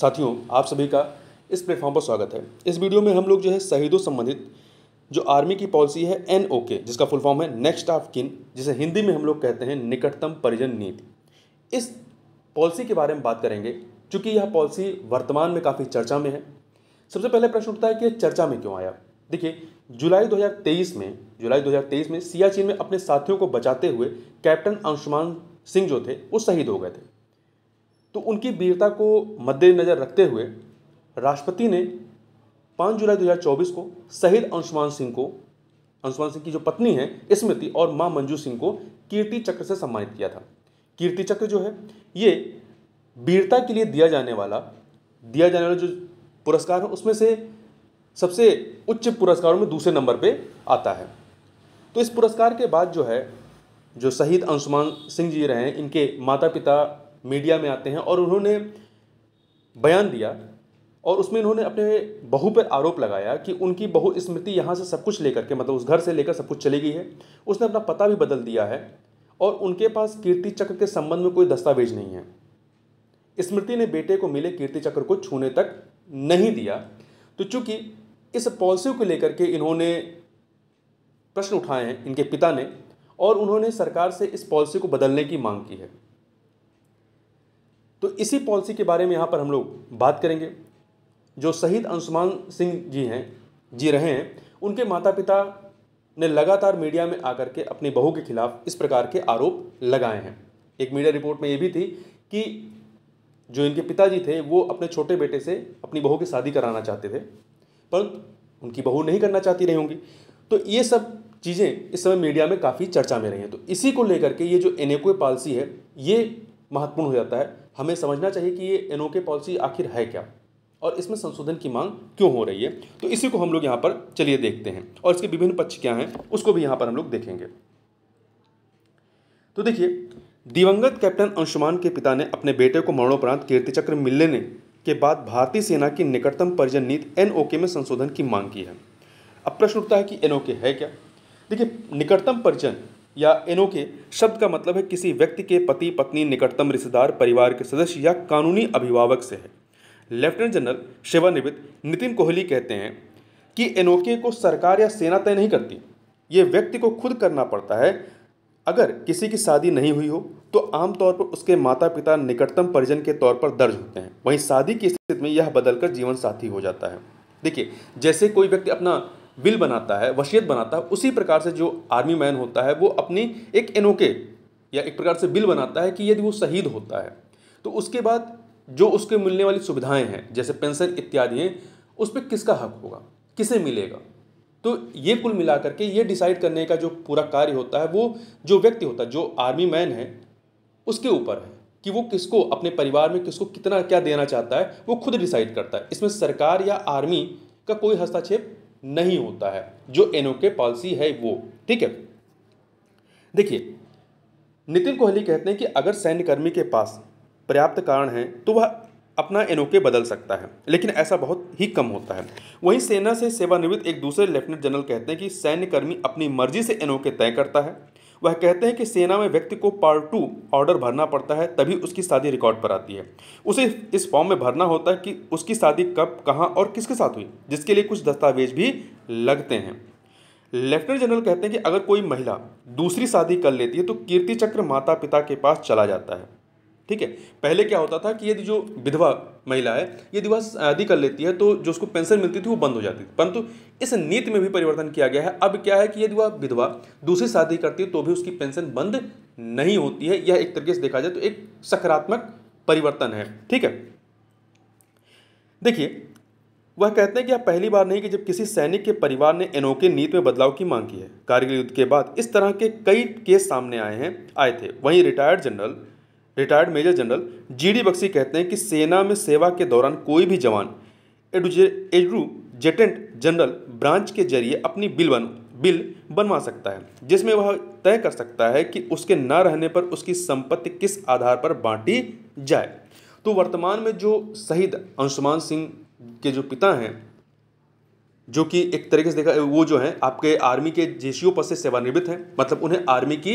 साथियों आप सभी का इस प्लेटफॉर्म पर स्वागत है इस वीडियो में हम लोग जो है शहीदों संबंधित जो आर्मी की पॉलिसी है एन ओ के जिसका फुल फॉर्म है नेक्स्ट ऑफ किन जिसे हिंदी में हम लोग कहते हैं निकटतम परिजन नीति इस पॉलिसी के बारे में बात करेंगे चूँकि यह पॉलिसी वर्तमान में काफ़ी चर्चा में है सबसे पहले प्रश्न उठता है कि यह चर्चा में क्यों आया देखिए जुलाई 2023 में जुलाई 2023 में सियाचिन में अपने साथियों को बचाते हुए कैप्टन अंशुमान सिंह जो थे वो शहीद हो गए थे तो उनकी वीरता को मद्देनज़र रखते हुए राष्ट्रपति ने 5 जुलाई 2024 को शहीद अंशुमान सिंह को अंशुमान सिंह की जो पत्नी है स्मृति और माँ मंजू सिंह को कीर्ति चक्र से सम्मानित किया था कीर्ति चक्र जो है ये वीरता के लिए दिया जाने वाला दिया जाने वाला जो पुरस्कार है उसमें से सबसे उच्च पुरस्कारों में दूसरे नंबर पे आता है तो इस पुरस्कार के बाद जो है जो शहीद अंशुमान सिंह जी रहे हैं इनके माता पिता मीडिया में आते हैं और उन्होंने बयान दिया और उसमें इन्होंने अपने बहू पर आरोप लगाया कि उनकी बहू स्मृति यहाँ से सब कुछ लेकर के मतलब उस घर से लेकर सब कुछ चली गई है उसने अपना पता भी बदल दिया है और उनके पास कीर्ति चक्र के संबंध में कोई दस्तावेज नहीं है स्मृति ने बेटे को मिले कीर्ति चक्र को छूने तक नहीं दिया तो चूंकि इस पॉलिसी को लेकर के इन्होंने प्रश्न उठाए हैं इनके पिता ने और उन्होंने सरकार से इस पॉलिसी को बदलने की मांग की है तो इसी पॉलिसी के बारे में यहाँ पर हम लोग बात करेंगे जो शहीद अंशुमान सिंह जी हैं जी रहे हैं उनके माता पिता ने लगातार मीडिया में आकर के अपनी बहू के खिलाफ इस प्रकार के आरोप लगाए हैं एक मीडिया रिपोर्ट में ये भी थी कि जो इनके पिताजी थे वो अपने छोटे बेटे से अपनी बहू की शादी कराना चाहते थे परंतु उनकी बहू नहीं करना चाहती रही होंगी तो ये सब चीज़ें इस समय मीडिया में काफ़ी चर्चा में रही हैं तो इसी को लेकर के ये जो एन पॉलिसी है ये महत्वपूर्ण हो जाता है हमें समझना चाहिए कि ये एन पॉलिसी आखिर है क्या और इसमें संशोधन की मांग क्यों हो रही है तो इसी को हम लोग यहाँ पर चलिए देखते हैं और इसके विभिन्न पक्ष क्या हैं उसको भी यहाँ पर हम लोग देखेंगे तो देखिए दिवंगत कैप्टन अंशुमान के पिता ने अपने बेटे को मरणोपरांत कीर्ति चक्र मिलने के बाद भारतीय सेना की निकटतम परिजन नीति एनओके में संशोधन की मांग की है अब प्रश्न उठता है कि एनओके है क्या देखिए निकटतम परिजन या एनोके शब्द का मतलब है किसी व्यक्ति के पति पत्नी निकटतम रिश्तेदार परिवार के सदस्य या कानूनी अभिभावक से है लेफ्टिनेंट जनरल सेवानिवृत्त नितिन कोहली कहते हैं कि एनोके को सरकार या सेना तय नहीं करती ये व्यक्ति को खुद करना पड़ता है अगर किसी की शादी नहीं हुई हो तो आमतौर पर उसके माता पिता निकटतम परिजन के तौर पर दर्ज होते हैं वहीं शादी की स्थिति में यह बदलकर जीवन साथी हो जाता है देखिए जैसे कोई व्यक्ति अपना विल बनाता है वसीयत बनाता है उसी प्रकार से जो आर्मी मैन होता है वो अपनी एक एनओके या एक प्रकार से बिल बनाता है कि यदि वो शहीद होता है तो उसके बाद जो उसके मिलने वाली सुविधाएं हैं जैसे पेंशन इत्यादि हैं उस पर किसका हक होगा किसे मिलेगा तो ये कुल मिला करके ये डिसाइड करने का जो पूरा कार्य होता है वो जो व्यक्ति होता है जो आर्मी मैन है उसके ऊपर है कि वो किसको अपने परिवार में किसको कितना क्या देना चाहता है वो खुद डिसाइड करता है इसमें सरकार या आर्मी का कोई हस्तक्षेप नहीं होता है जो के पॉलिसी है वो ठीक है देखिए नितिन कोहली कहते हैं कि अगर सैन्यकर्मी के पास पर्याप्त कारण है तो वह अपना एन बदल सकता है लेकिन ऐसा बहुत ही कम होता है वहीं सेना से सेवानिवृत्त एक दूसरे लेफ्टिनेंट जनरल कहते हैं कि सैन्यकर्मी अपनी मर्जी से एन तय करता है वह कहते हैं कि सेना में व्यक्ति को पार्ट टू ऑर्डर भरना पड़ता है तभी उसकी शादी रिकॉर्ड पर आती है उसे इस फॉर्म में भरना होता है कि उसकी शादी कब कहाँ और किसके साथ हुई जिसके लिए कुछ दस्तावेज भी लगते हैं लेफ्टिनेंट जनरल कहते हैं कि अगर कोई महिला दूसरी शादी कर लेती है तो कीर्ति चक्र माता पिता के पास चला जाता है ठीक है पहले क्या होता था कि यदि जो विधवा महिला है यदि वह शादी कर लेती है तो जो उसको पेंशन मिलती थी वो बंद हो जाती थी परंतु इस नीति में भी परिवर्तन किया गया है अब क्या है कि यदि वह विधवा दूसरी शादी करती है तो भी उसकी पेंशन बंद नहीं होती है यह एक तरीके से देखा जाए तो एक सकारात्मक परिवर्तन है ठीक है देखिए वह कहते हैं कि यह पहली बार नहीं कि जब किसी सैनिक के परिवार ने अनोखे नीति में बदलाव की मांग की है कारगिल युद्ध के बाद इस तरह के कई केस सामने आए हैं आए थे वहीं retired general retired major general G D Bakshi कहते हैं कि सेना में सेवा के दौरान कोई भी जवान एडुजेटेंट जनरल ब्रांच के जरिए अपनी बिल बन बिल बनवा सकता है जिसमें वह तय कर सकता है कि उसके न रहने पर उसकी संपत्ति किस आधार पर बांटी जाए तो वर्तमान में जो शहीद अंशुमान सिंह के जो पिता हैं जो कि एक तरीके से देखा वो जो हैं आपके आर्मी के जे पद से सेवानिवृत्त हैं मतलब उन्हें आर्मी की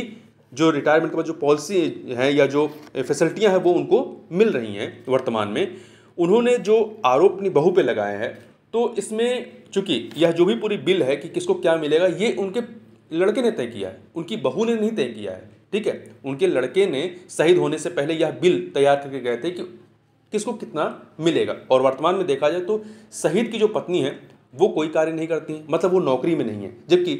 जो रिटायरमेंट के बाद जो पॉलिसी है या जो फैसिलिटियाँ eh, हैं वो उनको मिल रही हैं वर्तमान में उन्होंने जो आरोप अपनी बहू पे लगाए हैं तो इसमें चूंकि यह जो भी पूरी बिल है कि किसको क्या मिलेगा ये उनके लड़के ने तय किया है उनकी बहू ने नहीं तय किया है ठीक है उनके लड़के ने शहीद होने से पहले यह बिल तैयार करके गए थे कि किसको कितना मिलेगा और वर्तमान में देखा जाए तो शहीद की जो पत्नी है वो कोई कार्य नहीं करती हैं मतलब वो नौकरी में नहीं है जबकि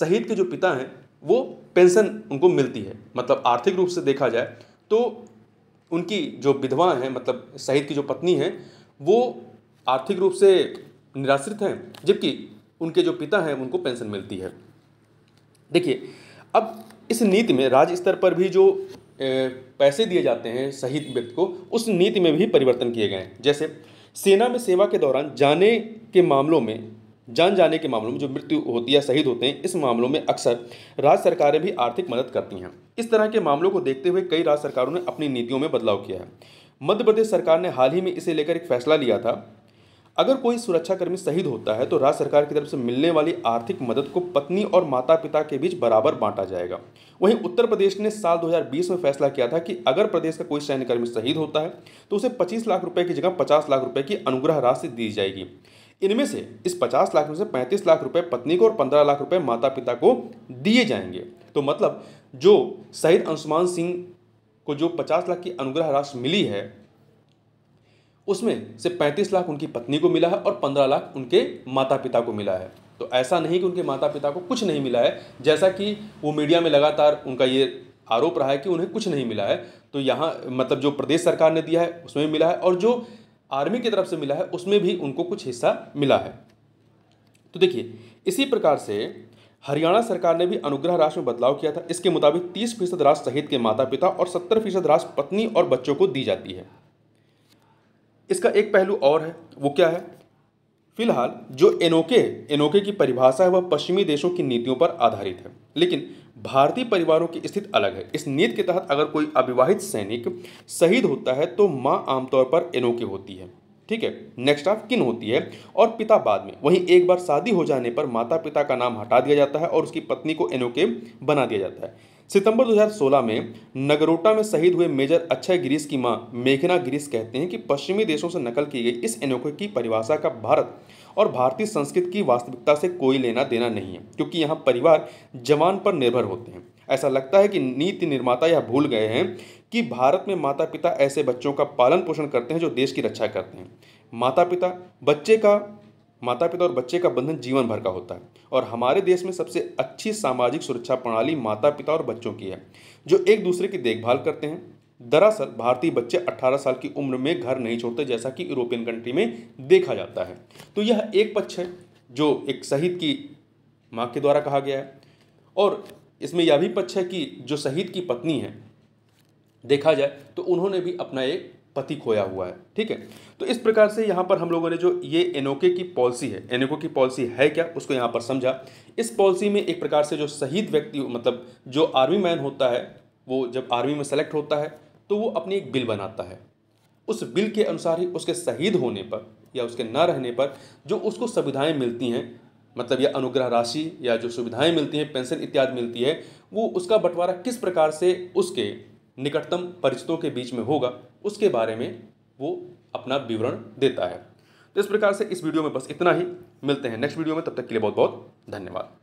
शहीद के जो पिता हैं वो पेंशन उनको मिलती है मतलब आर्थिक रूप से देखा जाए तो उनकी जो विधवा हैं मतलब शहीद की जो पत्नी हैं वो आर्थिक रूप से निराश्रित हैं जबकि उनके जो पिता हैं उनको पेंशन मिलती है देखिए अब इस नीति में राज्य स्तर पर भी जो पैसे दिए जाते हैं शहीद व्यक्ति को उस नीति में भी परिवर्तन किए गए हैं जैसे सेना में सेवा के दौरान जाने के मामलों में जान जाने के मामलों में जो मृत्यु होती है शहीद होते हैं इस मामलों में अक्सर राज्य सरकारें भी आर्थिक मदद करती हैं इस तरह के मामलों को देखते हुए कई राज्य सरकारों ने अपनी नीतियों में बदलाव किया है मध्य प्रदेश सरकार ने हाल ही में इसे लेकर एक फैसला लिया था अगर कोई सुरक्षाकर्मी शहीद होता है तो राज्य सरकार की तरफ से मिलने वाली आर्थिक मदद को पत्नी और माता पिता के बीच बराबर बांटा जाएगा वहीं उत्तर प्रदेश ने साल 2020 में फैसला किया था कि अगर प्रदेश का कोई सैन्यकर्मी शहीद होता है तो उसे 25 लाख रुपए की जगह 50 लाख रुपए की अनुग्रह राशि दी जाएगी इनमें से इस पचास लाख में से पैंतीस लाख रुपए पत्नी को और पंद्रह लाख रुपए माता पिता को दिए जाएंगे तो मतलब जो शहीद अंशुमान सिंह को जो पचास लाख की अनुग्रह राशि मिली है उसमें से पैंतीस लाख उनकी पत्नी को मिला है और पंद्रह लाख उनके माता पिता को मिला है तो ऐसा नहीं कि उनके माता पिता को कुछ नहीं मिला है जैसा कि वो मीडिया में लगातार उनका ये आरोप रहा है कि उन्हें कुछ नहीं मिला है तो यहाँ मतलब जो प्रदेश सरकार ने दिया है उसमें मिला है और जो आर्मी की तरफ से मिला है उसमें भी उनको कुछ हिस्सा मिला है तो देखिए इसी प्रकार से हरियाणा सरकार ने भी अनुग्रह राशि में बदलाव किया था इसके मुताबिक 30 फीसद राशि शहीद के माता पिता और 70 फीसद राशि पत्नी और बच्चों को दी जाती है इसका एक पहलू और है वो क्या है फिलहाल जो एनोके एनोके की परिभाषा है वह पश्चिमी देशों की नीतियों पर आधारित है लेकिन भारतीय परिवारों की स्थिति अलग है इस नीति के तहत अगर कोई अविवाहित सैनिक शहीद होता है तो माँ आमतौर पर एनओ के होती है ठीक है नेक्स्ट ऑफ किन होती है और पिता बाद में वहीं एक बार शादी हो जाने पर माता पिता का नाम हटा दिया जाता है और उसकी पत्नी को के बना दिया जाता है सितंबर 2016 में नगरोटा में शहीद हुए मेजर अक्षय गिरीश की मां मेघना गिरीश कहते हैं कि पश्चिमी देशों से नकल की गई इस अनोखे की परिभाषा का भारत और भारतीय संस्कृति की वास्तविकता से कोई लेना देना नहीं है क्योंकि यहाँ परिवार जवान पर निर्भर होते हैं ऐसा लगता है कि नीति निर्माता यह भूल गए हैं कि भारत में माता पिता ऐसे बच्चों का पालन पोषण करते हैं जो देश की रक्षा करते हैं माता पिता बच्चे का माता पिता और बच्चे का बंधन जीवन भर का होता है और हमारे देश में सबसे अच्छी सामाजिक सुरक्षा प्रणाली माता पिता और बच्चों की है जो एक दूसरे की देखभाल करते हैं दरअसल भारतीय बच्चे 18 साल की उम्र में घर नहीं छोड़ते जैसा कि यूरोपियन कंट्री में देखा जाता है तो यह एक पक्ष है जो एक शहीद की माँ के द्वारा कहा गया है और इसमें यह भी पक्ष है कि जो शहीद की पत्नी है देखा जाए तो उन्होंने भी अपना एक पति खोया हुआ है ठीक है तो इस प्रकार से यहाँ पर हम लोगों ने जो ये एनोके की पॉलिसी है एनोको की पॉलिसी है क्या उसको यहाँ पर समझा इस पॉलिसी में एक प्रकार से जो शहीद व्यक्ति मतलब जो आर्मी मैन होता है वो जब आर्मी में सेलेक्ट होता है तो वो अपनी एक बिल बनाता है उस बिल के अनुसार ही उसके शहीद होने पर या उसके न रहने पर जो उसको सुविधाएँ मिलती हैं मतलब या अनुग्रह राशि या जो सुविधाएँ मिलती हैं पेंशन इत्यादि मिलती है वो उसका बंटवारा किस प्रकार से उसके निकटतम परिचितों के बीच में होगा उसके बारे में वो अपना विवरण देता है तो इस प्रकार से इस वीडियो में बस इतना ही मिलते हैं नेक्स्ट वीडियो में तब तक के लिए बहुत बहुत धन्यवाद